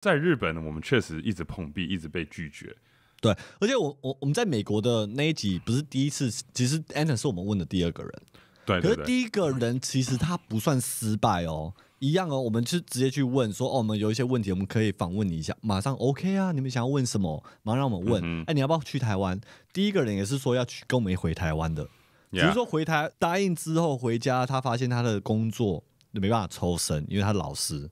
在日本，我们确实一直碰壁，一直被拒绝。对，而且我我我们在美国的那一集不是第一次，其实 Anton 是我们问的第二个人。对，可是第一个人其实他不算失败哦，一样哦，我们就直接去问说，哦，我们有一些问题，我们可以访问你一下，马上 OK 啊，你们想要问什么，马上让我们问。哎，你要不要去台湾？第一个人也是说要去跟我们回台湾的，只是说回台答应之后回家，他发现他的工作没办法抽身，因为他老师。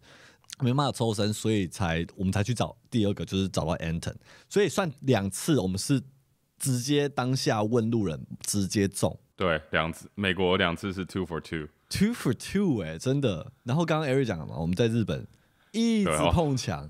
没办法抽身，所以才我们才去找第二个，就是找到 Anton，所以算两次，我们是直接当下问路人，直接中。对，两次美国两次是 two for two，two for two 哎，真的。然后刚刚 Eric 讲了嘛，我们在日本一直碰墙，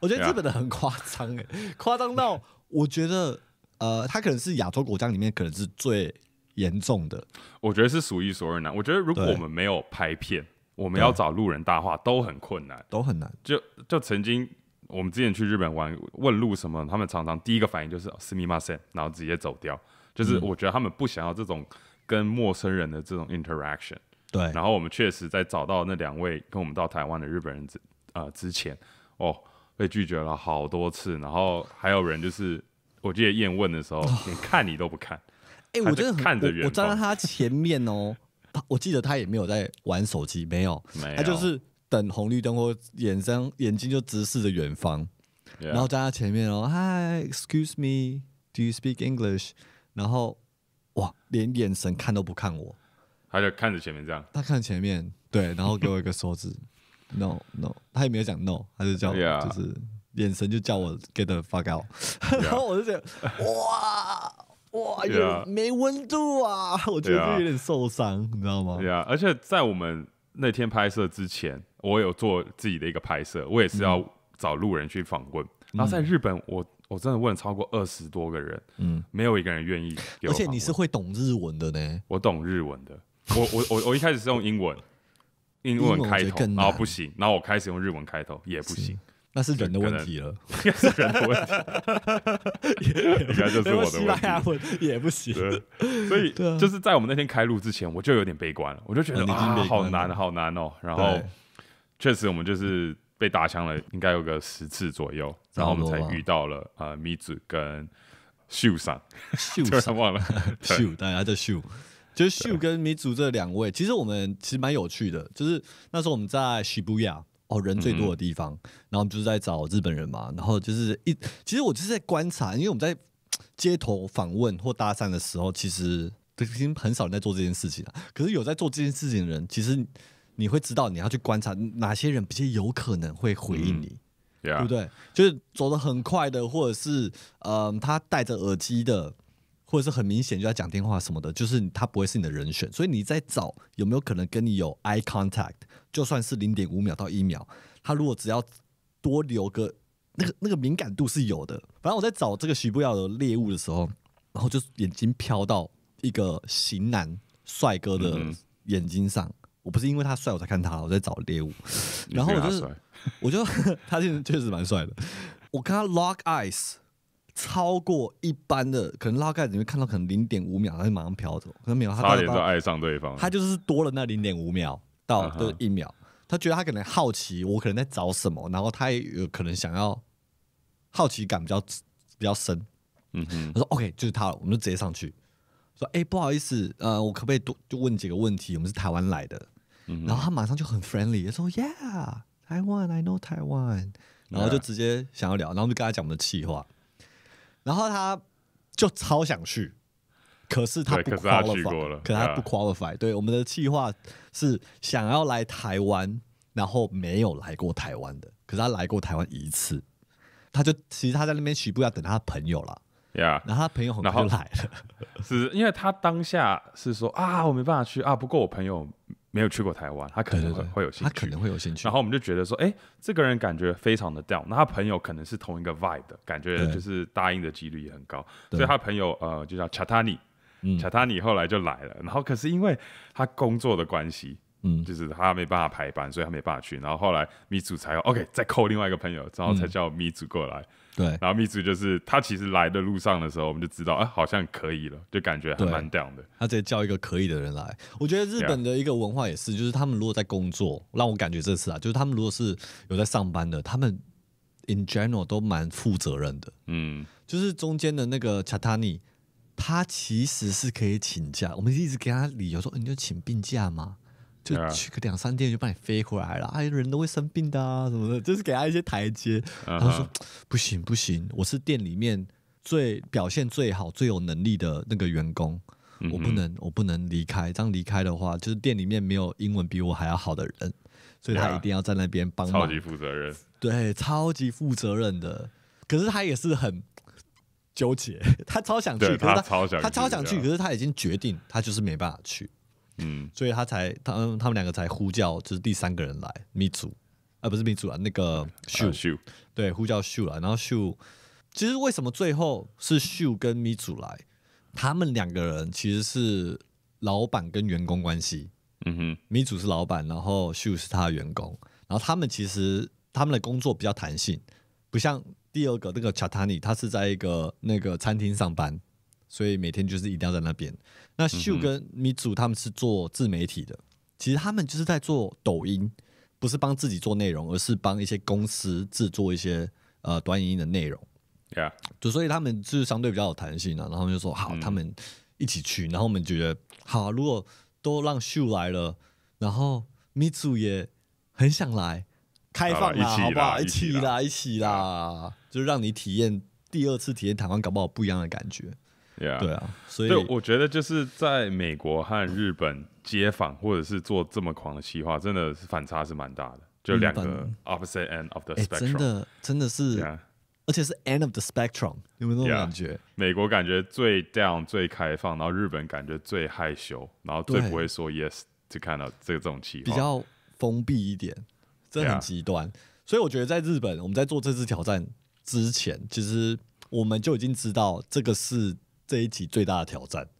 我觉得日本的很夸张哎，夸张到我觉得呃，他可能是亚洲国家里面可能是最严重的，我觉得是数一数二难。我觉得如果我们没有拍片。我们要找路人大话都很困难，都很难。就就曾经我们之前去日本玩问路什么，他们常常第一个反应就是 “simi 然后直接走掉。就是我觉得他们不想要这种跟陌生人的这种 interaction。对。然后我们确实在找到那两位跟我们到台湾的日本人之呃之前，哦，被拒绝了好多次。然后还有人就是我记得验问的时候连看你都不看。哎，我觉得看人。我站在他前面哦。我记得他也没有在玩手机，没有，他就是等红绿灯或眼睛眼睛就直视着远方，然后在他前面哦，Hi，Excuse me，Do you speak English？然后哇，连眼神看都不看我，他就看着前面这样，他看前面，对，然后给我一个手指，No，No，他也没有讲 No，他就叫，就是眼神就叫我 Get the fuck out，然后我就觉得哇。哇，有点没温度啊！我觉得有点受伤，你知道吗？对啊，而且在我们那天拍摄之前，我有做自己的一个拍摄，我也是要找路人去访问。然后在日本，我我真的问超过二十多个人，嗯，没有一个人愿意。而且你是会懂日文的呢？我懂日文的。我我我我一开始是用英文，英文开头，然后不行，然后我开始用日文开头，也不行。那是人的问题了，应 该是人的问题，应该就是我的问题。也不行，所以 就是在我们那天开路之前，我就有点悲观了，我就觉得啊，好难，好难哦。然后确实，我们就是被打枪了，应该有个十次左右，然后我们才遇到了呃米子跟秀上，秀上忘了秀，大家叫秀，就是秀跟米祖这两位。其实我们其实蛮有趣的，就是那时候我们在西伯利亚。哦，人最多的地方，然后我们就是在找日本人嘛，然后就是一，其实我就是在观察，因为我们在街头访问或搭讪的时候，其实已经很少人在做这件事情了。可是有在做这件事情的人，其实你会知道你要去观察哪些人比较有可能会回应你，对不对？就是走的很快的，或者是嗯，他戴着耳机的。或者是很明显就在讲电话什么的，就是他不会是你的人选，所以你在找有没有可能跟你有 eye contact，就算是零点五秒到一秒，他如果只要多留个那个那个敏感度是有的。反正我在找这个徐步要的猎物的时候，然后就眼睛飘到一个型男帅哥的眼睛上，我不是因为他帅我才看他，我在找猎物，然后我就我就 他现在确实蛮帅的，我跟他 lock eyes。超过一般的，可能拉开里面看到可能零点五秒，他就马上飘走，可能没有。他差点就爱上对方，他就是多了那零点五秒到的一秒，他觉得他可能好奇我可能在找什么，然后他也有可能想要好奇感比较比较深。嗯，他说 OK，就是他了，我们就直接上去说，哎，不好意思，呃，我可不可以多就问几个问题？我们是台湾来的，然后他马上就很 friendly，他说 Yeah，Taiwan，I know Taiwan，然后就直接想要聊，然后就跟他讲我们的气话。然后他就超想去，可是他不 q u a l i f y 可是他不 q u a l i f y 对，我们的计划是想要来台湾，然后没有来过台湾的，可是他来过台湾一次，他就其实他在那边起步要等他朋友了，Yeah，然后他朋友很快就来了，是因为他当下是说啊，我没办法去啊，不过我朋友。没有去过台湾，他可能会会有兴趣，他可能会有兴趣。然后我们就觉得说，哎，这个人感觉非常的 down，那他朋友可能是同一个 vibe，感觉就是答应的几率也很高，所以他朋友呃就叫 Chatani，Chatani 后来就来了。然后可是因为他工作的关系。嗯，就是他没办法排班，所以他没办法去。然后后来米祖才 OK，再扣另外一个朋友，然后才叫米祖过来。对，然后米祖就是他其实来的路上的时候，我们就知道，哎，好像可以了，就感觉还蛮 down 的。他直接叫一个可以的人来，我觉得日本的一个文化也是，就是他们如果在工作，让我感觉这次啊，就是他们如果是有在上班的，他们 in general 都蛮负责任的。嗯，就是中间的那个 Chattani，他其实是可以请假，我们一直给他理由说，你就请病假嘛。就去个两三天就帮你飞回来了，哎，人都会生病的啊，什么的，就是给他一些台阶。他说：“不行不行，我是店里面最表现最好、最有能力的那个员工，我不能，我不能离开。这样离开的话，就是店里面没有英文比我还要好的人，所以他一定要在那边帮忙。”超级负责任。对，超级负责任的。可是他也是很纠结，他超想去，可是他他超想去，可是他已经决定，他就是没办法去。嗯，所以他才他他们两个才呼叫，就是第三个人来米祖，啊不是米祖啊，那个秀秀对呼叫秀来，然后秀，其实为什么最后是秀跟米祖来？他们两个人其实是老板跟员工关系。嗯哼，米祖是老板，然后秀是他的员工。然后他们其实他们的工作比较弹性，不像第二个那个查塔尼，他是在一个那个餐厅上班。所以每天就是一定要在那边。那秀跟米祖他们是做自媒体的，其实他们就是在做抖音，不是帮自己做内容，而是帮一些公司制作一些呃短影音的内容。Yeah，就所以他们就是相对比较有弹性啊。然后就说好，他们一起去。然后我们觉得好，如果都让秀来了，然后米祖也很想来，开放啦，好不好？一起啦，一起啦，就让你体验第二次体验台湾，搞不好不一样的感觉。对啊，所以我觉得就是在美国和日本街访，或者是做这么狂的企划，真的是反差是蛮大的。就两个 opposite end of the spectrum，真的真的是，而且是 end of the spectrum，有没有那种感觉？美国感觉最 down 最开放，然后日本感觉最害羞，然后最不会说 yes。kind 看到这种企划比较封闭一点，这很极端。所以我觉得在日本，我们在做这次挑战之前，其实我们就已经知道这个是。这一集最大的挑战。